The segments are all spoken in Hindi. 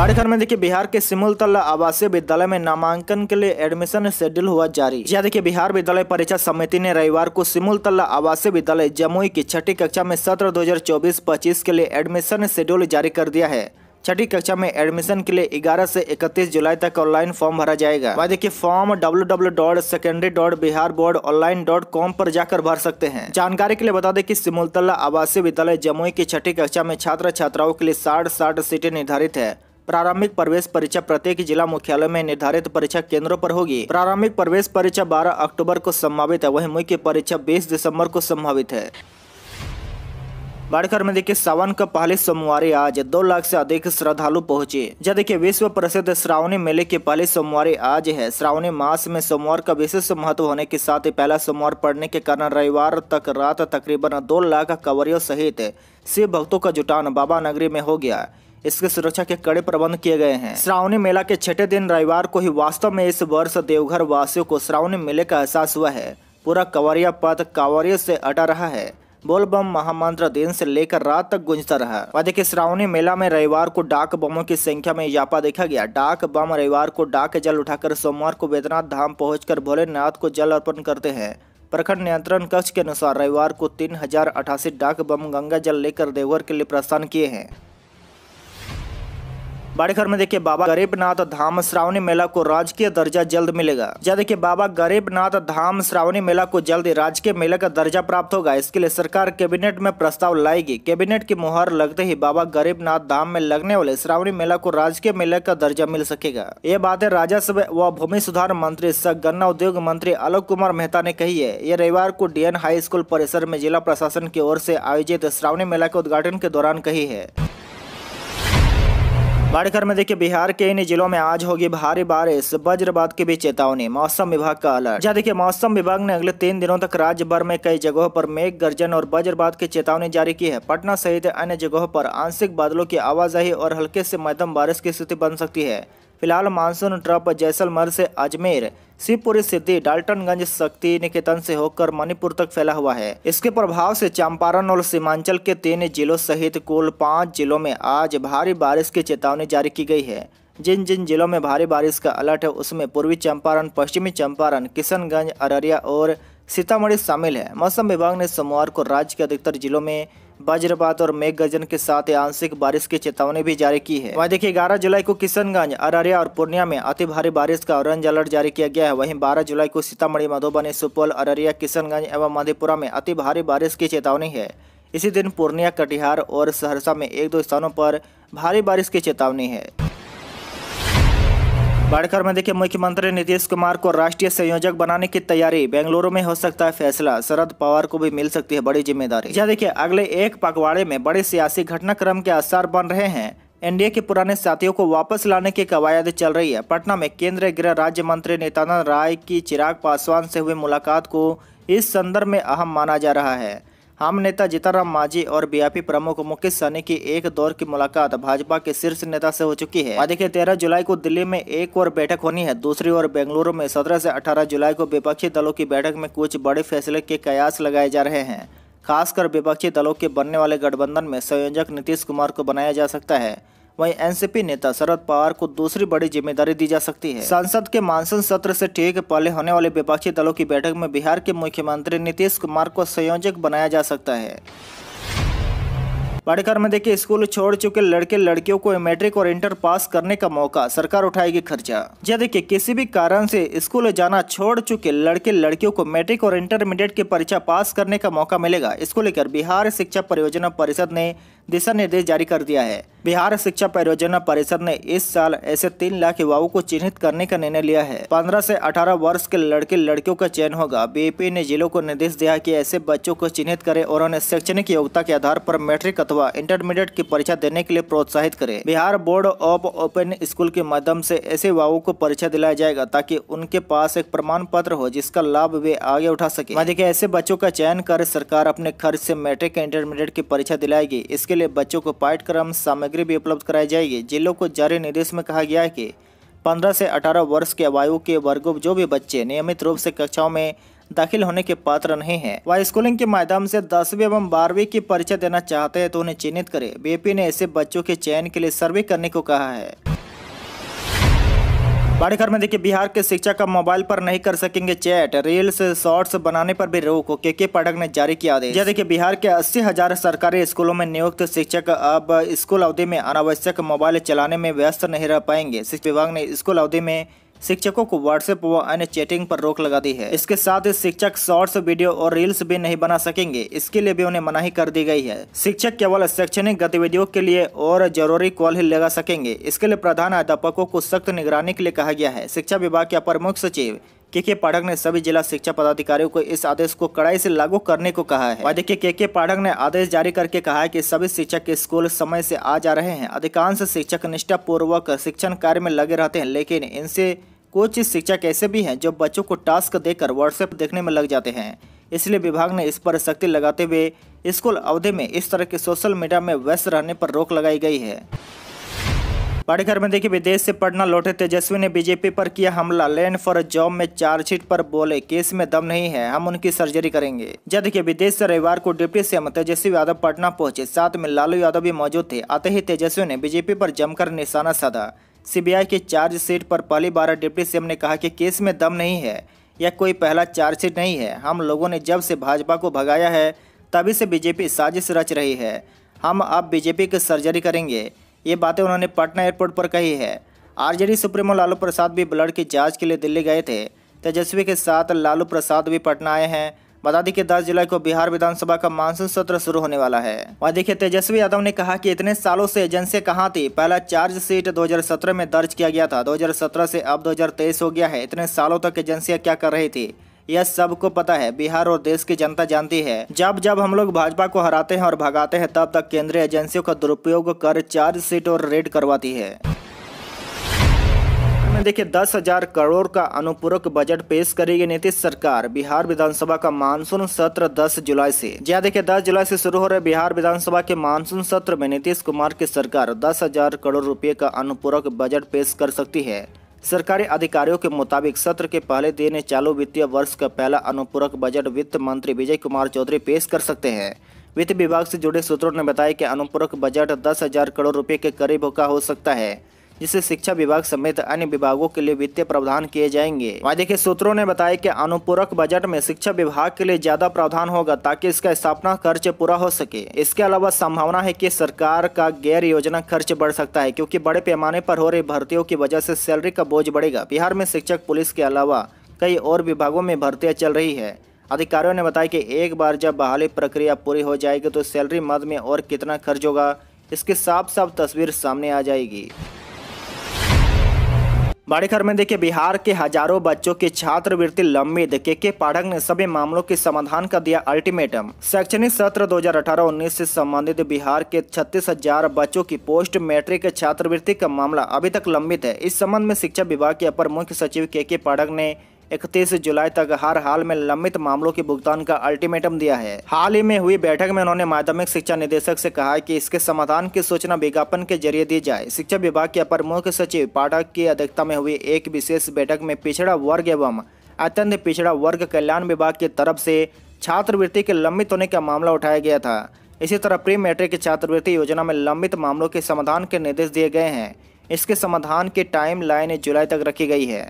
बाड़ीघर में देखिए बिहार के सिमुलतला आवासीय विद्यालय में नामांकन के लिए एडमिशन शेड्यूल हुआ जारी यह देखिए बिहार विद्यालय परीक्षा समिति ने रविवार को सिमुलतला आवासीय विद्यालय जमुई की छठी कक्षा में सत्र 2024 हजार के लिए एडमिशन शेड्यूल जारी कर दिया है छठी कक्षा में एडमिशन के लिए 11 से 31 जुलाई तक ऑनलाइन फॉर्म भरा जाएगा वह देखिए form W W dot secondary dot Bihar board online dot com पर जाकर भर सकते हैं जानकारी के लिए बता दें कि सिमुलतला आवासीय विद्यालय जमुई की छठी कक्षा में छात्र छात्राओं के लिए साठ साठ सीटें निर्धारित है प्रारंभिक प्रवेश परीक्षा प्रत्येक जिला मुख्यालय में निर्धारित परीक्षा केंद्रों पर होगी प्रारंभिक प्रवेश परीक्षा 12 अक्टूबर को संभावित है वहीं मुख्य परीक्षा 20 दिसंबर को संभावित है बाड़खर में देखिए सावन का पहले सोमवार आज दो लाख से अधिक श्रद्धालु पहुंचे जब देखिए विश्व प्रसिद्ध श्रावणी मेले के पहले सोमवार आज है श्रावणी मास में सोमवार का विशेष महत्व होने के साथ ही पहला सोमवार पड़ने के कारण रविवार तक रात तकरीबन दो लाख कवरियों सहित शिव भक्तों का जुटान बाबा नगरी में हो गया इसके सुरक्षा के कड़े प्रबंध किए गए हैं श्रावणी मेला के छठे दिन रविवार को ही वास्तव में इस वर्ष देवघर वासियों को श्रावणी मेले का एहसास हुआ है पूरा कंवरिया पद कावरिया से अटा रहा है बोल बम महामंत्र दिन से लेकर रात तक गूंजता रहा वादे के श्रावणी मेला में रविवार को डाक बमों की संख्या में इजाफा देखा गया डाक बम रविवार को डाक जल उठाकर सोमवार को वेदनाथ धाम पहुंचकर भोलेनाथ को जल अर्पण करते हैं प्रखंड नियंत्रण कक्ष के अनुसार रविवार को तीन हजार अठासी डाक बम गंगा जल लेकर देवघर के लिए प्रस्थान किए हैं बाड़ेघर में देखिए बाबा गरीबनाथ धाम श्रावणी मेला को राजकीय दर्जा जल्द मिलेगा जहाँ देखिए बाबा गरीबनाथ धाम श्रावणी मेला को जल्द राजकीय मेला का दर्जा प्राप्त होगा इसके लिए सरकार कैबिनेट में प्रस्ताव लाएगी कैबिनेट की मुहर लगते ही बाबा गरीबनाथ धाम में लगने वाले श्रावणी मेला को राजकीय मेला का दर्जा मिल सकेगा ये बात है राजस्व व भूमि सुधार मंत्री सह गन्ना उद्योग मंत्री आलोक कुमार मेहता ने कही है ये रविवार को डी हाई स्कूल परिसर में जिला प्रशासन की ओर ऐसी आयोजित श्रावणी मेला के उद्घाटन के दौरान कही है बाड़ीघर में देखिए बिहार के इन जिलों में आज होगी भारी बारिश वज्रपात की भी चेतावनी मौसम विभाग का अलर्ट जहाँ देखिये मौसम विभाग ने अगले तीन दिनों तक राज्य भर में कई जगहों पर मेघ गर्जन और वज्रपात की चेतावनी जारी की है पटना सहित अन्य जगहों पर आंशिक बादलों की आवाजाही और हल्के से मध्यम बारिश की स्थिति बन सकती है फिलहाल मानसून ट्रप जैसलमर से अजमेर शिवपुरी सिद्धि डाल्टनगंज शक्ति निकेतन से होकर मणिपुर तक फैला हुआ है इसके प्रभाव से चंपारण और सीमांचल के तीन जिलों सहित कुल पाँच जिलों में आज भारी बारिश की चेतावनी जारी की गई है जिन जिन जिलों में भारी बारिश का अलर्ट है उसमें पूर्वी चंपारण पश्चिमी चंपारण किशनगंज अररिया और सीतामढ़ी शामिल है मौसम विभाग ने सोमवार को राज्य के अधिकतर जिलों में वज्रपात और मेघ गर्जन के साथ आंशिक बारिश की चेतावनी भी जारी की है वहीं देखिए ग्यारह जुलाई को किशनगंज अररिया और पूर्णिया में अति भारी बारिश का ऑरेंज अलर्ट जारी किया गया है वहीं बारह जुलाई को सीतामढ़ी मधुबनी सुपौल अररिया किशनगंज एवं मधेपुरा में अति भारी बारिश की चेतावनी है इसी दिन पूर्णिया कटिहार और सहरसा में एक दो स्थानों पर भारी बारिश की चेतावनी है बाड़खर में देखिए मुख्यमंत्री नीतीश कुमार को राष्ट्रीय संयोजक बनाने की तैयारी बेंगलुरु में हो सकता है फैसला शरद पवार को भी मिल सकती है बड़ी जिम्मेदारी जहाँ देखिए अगले एक पखवाड़े में बड़े सियासी घटनाक्रम के आसार बन रहे हैं एनडीए के पुराने साथियों को वापस लाने की कवायद चल रही है पटना में केंद्रीय गृह राज्य मंत्री नित्यानंद राय की चिराग पासवान से हुई मुलाकात को इस संदर्भ में अहम माना जा रहा है आम नेता जीताराम मांझी और बीआरपी प्रमुख मुकेश सहनी की एक दौर की मुलाकात भाजपा के शीर्ष नेता से हो चुकी है देखिए तेरह जुलाई को दिल्ली में एक और बैठक होनी है दूसरी ओर बेंगलुरु में सत्रह से अठारह जुलाई को विपक्षी दलों की बैठक में कुछ बड़े फैसले के कयास लगाए जा रहे हैं खासकर विपक्षी दलों के बनने वाले गठबंधन में संयोजक नीतीश कुमार को बनाया जा सकता है वहीं एनसीपी नेता शरद पवार को दूसरी बड़ी जिम्मेदारी दी जा सकती है संसद के मानसून सत्र से ठीक पहले होने वाले विपक्षी दलों की बैठक में बिहार के मुख्यमंत्री नीतीश कुमार को संयोजक बनाया जा सकता है पढ़कर में देखिए स्कूल छोड़ चुके लड़के लड़कियों को मैट्रिक और इंटर पास करने का मौका सरकार उठाएगी खर्चा यह देखिए किसी भी कारण से स्कूल जाना छोड़ चुके लड़के लड़कियों को मैट्रिक और इंटरमीडिएट की परीक्षा पास करने का मौका मिलेगा इसको लेकर बिहार शिक्षा परियोजना परिषद ने दिशा निर्देश जारी कर दिया है बिहार शिक्षा परियोजना परिषद ने इस साल ऐसे तीन लाख युवाओं को चिन्हित करने का निर्णय लिया है पंद्रह से अठारह वर्ष के लड़के लड़कियों का चयन होगा बी ने जिलों को निर्देश दिया कि ऐसे बच्चों को चिन्हित करे और उन्हें शैक्षणिक योग्यता के आधार पर मैट्रिक अथवा इंटरमीडिएट की परीक्षा देने के लिए प्रोत्साहित करे Bihar board of open school के माध्यम ऐसी ऐसे युवाओं को परीक्षा दिलाया जाएगा ताकि उनके पास एक प्रमाण पत्र हो जिसका लाभ वे आगे उठा सके मध्य ऐसे बच्चों का चयन कर सरकार अपने खर्च ऐसी मैट्रिक इंटरमीडिएट की परीक्षा दिलाएगी इसके लिए बच्चों को पाठ्यक्रम सामग्री भी उपलब्ध कराई जाएगी जिलों को जारी निर्देश में कहा गया है कि 15 से 18 वर्ष के आयु के वर्गों जो भी बच्चे नियमित रूप से कक्षाओं में दाखिल होने के पात्र नहीं हैं वह स्कूलिंग के माध्यम से दसवीं एवं बारहवीं की परीक्षा देना चाहते हैं तो उन्हें चिन्हित करें बीपी ने ऐसे बच्चों के चयन के लिए सर्वे करने को कहा है बड़े खबर में देखिए बिहार के शिक्षक अब मोबाइल पर नहीं कर सकेंगे चैट रील्स शॉर्ट्स बनाने पर भी रोक के के पाठक ने जारी किया आदेश यह देखिए बिहार के अस्सी हजार सरकारी स्कूलों में नियुक्त शिक्षक अब स्कूल अवधि में अनावश्यक मोबाइल चलाने में व्यस्त नहीं रह पाएंगे शिक्षा विभाग ने स्कूल अवधि में शिक्षकों को व्हाट्सएप व अन्य चैटिंग पर रोक लगा दी है इसके साथ ही शिक्षक शॉर्ट्स वीडियो और रील्स भी नहीं बना सकेंगे इसके लिए भी उन्हें मनाही कर दी गई है शिक्षक केवल शैक्षणिक गतिविधियों के लिए और जरूरी कॉल ही लगा सकेंगे इसके लिए प्रधान अध्यापकों को सख्त निगरानी के लिए कहा गया है शिक्षा विभाग के अपर मुख्य सचिव के के पाठक ने सभी जिला शिक्षा पदाधिकारियों को इस आदेश को कड़ाई से लागू करने को कहा है देखिए के के पाठक ने आदेश जारी करके कहा है कि सभी शिक्षक के स्कूल समय से आ जा रहे हैं अधिकांश शिक्षक निष्ठा पूर्वक शिक्षण कार्य में लगे रहते हैं लेकिन इनसे कुछ शिक्षक ऐसे भी हैं जो बच्चों को टास्क देकर व्हाट्सएप देखने में लग जाते हैं इसलिए विभाग ने इस पर सख्ती लगाते हुए स्कूल अवधि में इस तरह के सोशल मीडिया में व्यस्त रहने पर रोक लगाई गई है पाठ्यक्रम में देखिए विदेश से पटना लौटे तेजस्वी ने बीजेपी पर किया हमला लैंड फॉर जॉब में चार्जशीट पर बोले केस में दम नहीं है हम उनकी सर्जरी करेंगे जद देखिए विदेश से रविवार को डिप्टी सीएम तेजस्वी यादव पटना पहुंचे साथ में लालू यादव भी मौजूद थे आते ही तेजस्वी ने बीजेपी पर जमकर निशाना साधा सीबीआई के चार्जशीट पर पहली बार डिप्टी सीएम ने कहा कि केस में दम नहीं है यह कोई पहला चार्जशीट नहीं है हम लोगों ने जब से भाजपा को भगाया है तभी से बीजेपी साजिश रच रही है हम अब बीजेपी की सर्जरी करेंगे ये बातें उन्होंने पटना एयरपोर्ट पर कही है आरजेडी सुप्रीमो लालू प्रसाद भी ब्लड की जांच के लिए दिल्ली गए थे तेजस्वी के साथ लालू प्रसाद भी पटना आए हैं बता दी कि 10 जुलाई को बिहार विधानसभा का मानसून सत्र शुरू होने वाला है वह देखिए तेजस्वी यादव ने कहा कि इतने सालों से एजेंसियां कहाँ थी पहला चार्ज सीट 2017 में दर्ज किया गया था 2017 से अब 2023 हो गया है इतने सालों तक एजेंसियां क्या कर रही थी यह सबको पता है बिहार और देश की जनता जानती है जब जब हम लोग भाजपा को हराते हैं और भगाते हैं तब तक केंद्रीय एजेंसियों का दुरुपयोग कर चार्ज सीट और रेड करवाती है में देखिए दस हजार करोड़ का अनुपूरक बजट पेश करेगी नीतीश सरकार बिहार विधानसभा का मानसून सत्र 10 जुलाई से जहाँ देखिए 10 जुलाई से शुरू हो रहे बिहार विधानसभा के मानसून सत्र में नीतीश कुमार की सरकार दस हजार करोड़ रुपए का अनुपूरक बजट पेश कर सकती है सरकारी अधिकारियों के मुताबिक सत्र के पहले दिन चालू वित्तीय वर्ष का पहला अनुपूरक बजट वित्त मंत्री विजय कुमार चौधरी पेश कर सकते हैं वित्त विभाग से जुड़े सूत्रों ने बताया कि अनुपूरक बजट दस हजार करोड़ रुपए के करीब का हो सकता है जिससे शिक्षा विभाग समेत अन्य विभागों के लिए वित्तीय प्रावधान किए जाएंगे वायदे के सूत्रों ने बताया की अनुपूरक बजट में शिक्षा विभाग के लिए ज्यादा प्रावधान होगा ताकि इसका स्थापना खर्च पूरा हो सके इसके अलावा संभावना है की सरकार का गैर योजना खर्च बढ़ सकता है क्यूँकी बड़े पैमाने पर हो रही भर्तियों की वजह से सैलरी का बोझ बढ़ेगा बिहार में शिक्षक पुलिस के अलावा कई और विभागों में भर्तियां चल रही है अधिकारियों ने बताया कि एक बार जब बहाली प्रक्रिया पूरी हो जाएगी तो सैलरी मद में और कितना खर्च होगा इसकी साफ साफ तस्वीर सामने आ जाएगी बड़ी खबर में देखिए बिहार के हजारों बच्चों की छात्रवृत्ति लंबित के के पाठक ने सभी मामलों के समाधान का दिया अल्टीमेटम शैक्षणिक सत्र 2018-19 से संबंधित बिहार के छत्तीस हजार बच्चों की पोस्ट मैट्रिक छात्रवृत्ति का मामला अभी तक लंबित है इस संबंध में शिक्षा विभाग के अपर मुख्य सचिव के के पाठक ने इकतीस जुलाई तक हर हाल में लंबित मामलों के भुगतान का अल्टीमेटम दिया है हाल ही में हुई बैठक में उन्होंने माध्यमिक शिक्षा निदेशक से कहा कि इसके समाधान की सूचना विज्ञापन के जरिए दी जाए शिक्षा विभाग के अपर मुख्य सचिव पाठक की अध्यक्षता में हुई एक विशेष बैठक में पिछड़ा वर्ग एवं अत्यंत पिछड़ा वर्ग कल्याण विभाग की तरफ से छात्रवृत्ति के लंबित होने का मामला उठाया गया था इसी तरह प्री मैट्रिक छात्रवृत्ति योजना में लंबित मामलों के समाधान के निर्देश दिए गए हैं इसके समाधान की टाइम लाइन जुलाई तक रखी गई है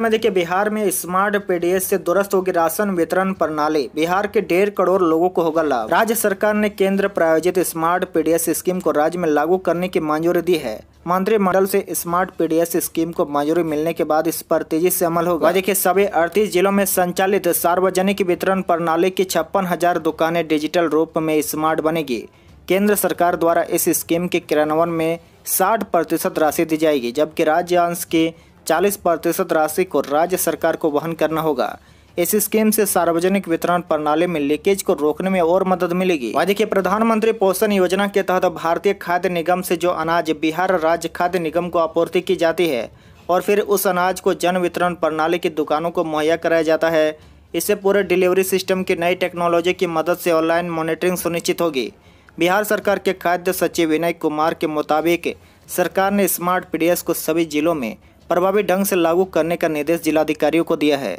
में देखिए बिहार में स्मार्ट पीडीएस से दुरुस्त होगी राशन वितरण प्रणाली बिहार के डेढ़ करोड़ लोगों को होगा लाभ राज्य सरकार ने केंद्र प्रायोजित स्मार्ट पीडीएस स्कीम को राज्य में लागू करने की मंजूरी दी है मंत्रिमंडल से स्मार्ट पीडीएस स्कीम को मंजूरी मिलने के बाद इस पर तेजी से अमल होगा देखिए सभी अड़तीस जिलों में संचालित सार्वजनिक वितरण प्रणाली की छप्पन हजार दुकानें डिजिटल रूप में स्मार्ट बनेगी केंद्र सरकार द्वारा इस स्कीम के क्रियान्वयन में साठ प्रतिशत राशि दी जाएगी जबकि राज्य अंश की 40 प्रतिशत राशि को राज्य सरकार को वहन करना होगा इस स्कीम से सार्वजनिक वितरण प्रणाली में लीकेज को रोकने में और मदद मिलेगी वहीं देखिए प्रधानमंत्री पोषण योजना के तहत भारतीय खाद्य निगम से जो अनाज बिहार राज्य खाद्य निगम को आपूर्ति की जाती है और फिर उस अनाज को जन वितरण प्रणाली की दुकानों को मुहैया कराया जाता है इससे पूरे डिलीवरी सिस्टम की नई टेक्नोलॉजी की मदद से ऑनलाइन मॉनिटरिंग सुनिश्चित होगी बिहार सरकार के खाद्य सचिव विनय कुमार के मुताबिक सरकार ने स्मार्ट पीडीएस को सभी जिलों में प्रभावी ढंग से लागू करने का निर्देश जिलाधिकारियों को दिया है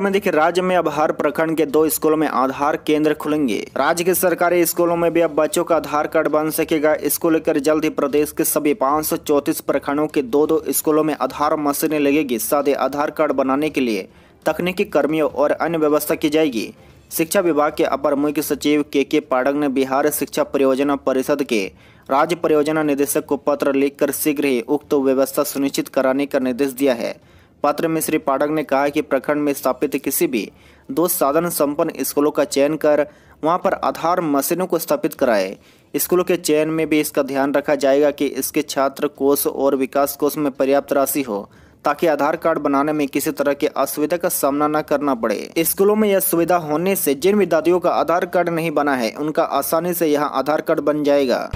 में देखिए राज्य में अब हर प्रखंड के दो स्कूलों में आधार केंद्र खुलेंगे राज्य के सरकारी स्कूलों में भी अब बच्चों का आधार कार्ड बन सकेगा इसको लेकर जल्द ही प्रदेश के सभी पाँच प्रखंडों के दो दो स्कूलों में आधार मशीनें लगेगी साथ ही आधार कार्ड बनाने के लिए तकनीकी कर्मियों और अन्य व्यवस्था की जाएगी शिक्षा विभाग के अपर मुख्य सचिव के के पाडंग ने बिहार शिक्षा परियोजना परिषद के राज्य परियोजना निदेशक को पत्र लिखकर शीघ्र ही उक्त व्यवस्था सुनिश्चित कराने का निर्देश दिया है पत्र में श्री पाठक ने कहा कि प्रखंड में स्थापित किसी भी दो साधन संपन्न स्कूलों का चयन कर वहां पर आधार मशीनों को स्थापित कराए स्कूलों के चयन में भी इसका ध्यान रखा जाएगा कि इसके छात्र कोष और विकास कोष में पर्याप्त राशि हो ताकि आधार कार्ड बनाने में किसी तरह की असुविधा का सामना न करना पड़े स्कूलों में यह सुविधा होने से जिन विद्यार्थियों का आधार कार्ड नहीं बना है उनका आसानी से यहाँ आधार कार्ड बन जाएगा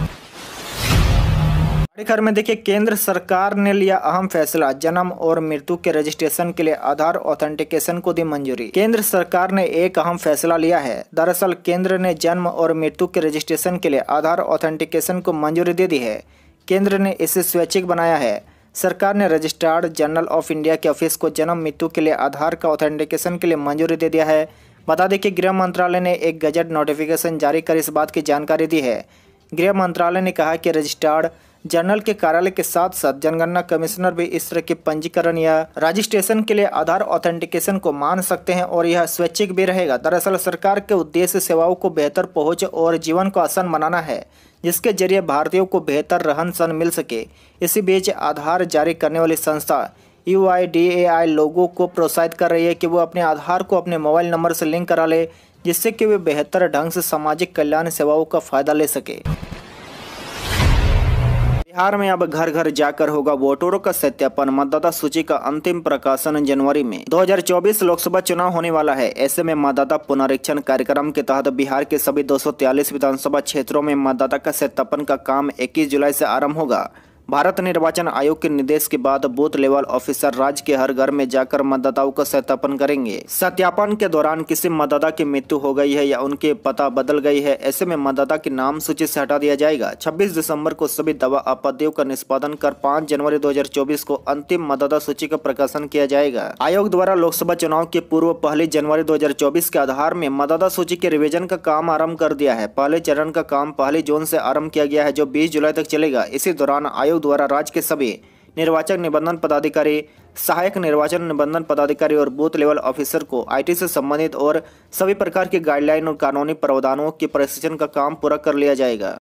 खबर में देखिए केंद्र सरकार ने लिया अहम फैसला जन्म और मृत्यु के रजिस्ट्रेशन के लिए आधार ऑथेंटिकेशन को दी मंजूरी केंद्र सरकार ने एक अहम फैसला लिया है दरअसल केंद्र ने जन्म और मृत्यु के रजिस्ट्रेशन के लिए आधार ऑथेंटिकेशन को मंजूरी दे दी है केंद्र ने इसे स्वैच्छिक बनाया है सरकार ने रजिस्ट्रार जनरल ऑफ इंडिया के ऑफिस को जन्म मृत्यु के लिए आधार का ऑथेंटिकेशन के लिए मंजूरी दे दिया है बता दें कि गृह मंत्रालय ने एक गजट नोटिफिकेशन जारी कर इस बात की जानकारी दी है गृह मंत्रालय ने कहा कि रजिस्ट्रार्ड जनरल के कार्यालय के साथ साथ जनगणना कमिश्नर भी इस तरह के पंजीकरण या रजिस्ट्रेशन के लिए आधार ऑथेंटिकेशन को मान सकते हैं और यह स्वैच्छिक भी रहेगा दरअसल सरकार के उद्देश्य सेवाओं को बेहतर पहुंच और जीवन को आसान बनाना है जिसके जरिए भारतीयों को बेहतर रहन सहन मिल सके इसी बीच आधार जारी करने वाली संस्था यू आई डी ए आई लोगों को प्रोत्साहित कर रही है कि वो अपने आधार को अपने मोबाइल नंबर से लिंक करा ले जिससे कि वे बेहतर ढंग से सामाजिक कल्याण सेवाओं का फायदा ले सके बिहार में अब घर घर जाकर होगा वोटरों का सत्यापन मतदाता सूची का अंतिम प्रकाशन जनवरी में 2024 लोकसभा चुनाव होने वाला है ऐसे में मतदाता पुनरीक्षण कार्यक्रम के तहत बिहार के सभी 243 विधानसभा क्षेत्रों में मतदाता का सत्यापन का काम 21 जुलाई से आरंभ होगा भारत निर्वाचन आयोग के निर्देश के बाद बूथ लेवल ऑफिसर राज्य के हर घर में जाकर मतदाताओं का सत्यापन करेंगे सत्यापन के दौरान किसी मतदाता की मृत्यु हो गई है या उनके पता बदल गई है ऐसे में मतदाता की नाम सूची से हटा दिया जाएगा छब्बीस दिसंबर को सभी दवा आपत्तियों का निष्पादन कर पाँच जनवरी 2024 को अंतिम मतदाता सूची का प्रकाशन किया जाएगा आयोग द्वारा लोकसभा चुनाव के पूर्व पहली जनवरी दो के आधार में मतदाता सूची के रिविजन का काम आरम्भ कर दिया है पहले चरण का काम पहली जून ऐसी आरम्भ किया गया है जो बीस जुलाई तक चलेगा इसी दौरान आयोग आयोग द्वारा राज्य के सभी निर्वाचक निबंधन पदाधिकारी सहायक निर्वाचन निबंधन पदाधिकारी और बूथ लेवल ऑफिसर को आईटी से संबंधित और सभी प्रकार की गाइडलाइन और कानूनी प्रावधानों के प्रशिक्षण का काम पूरा कर लिया जाएगा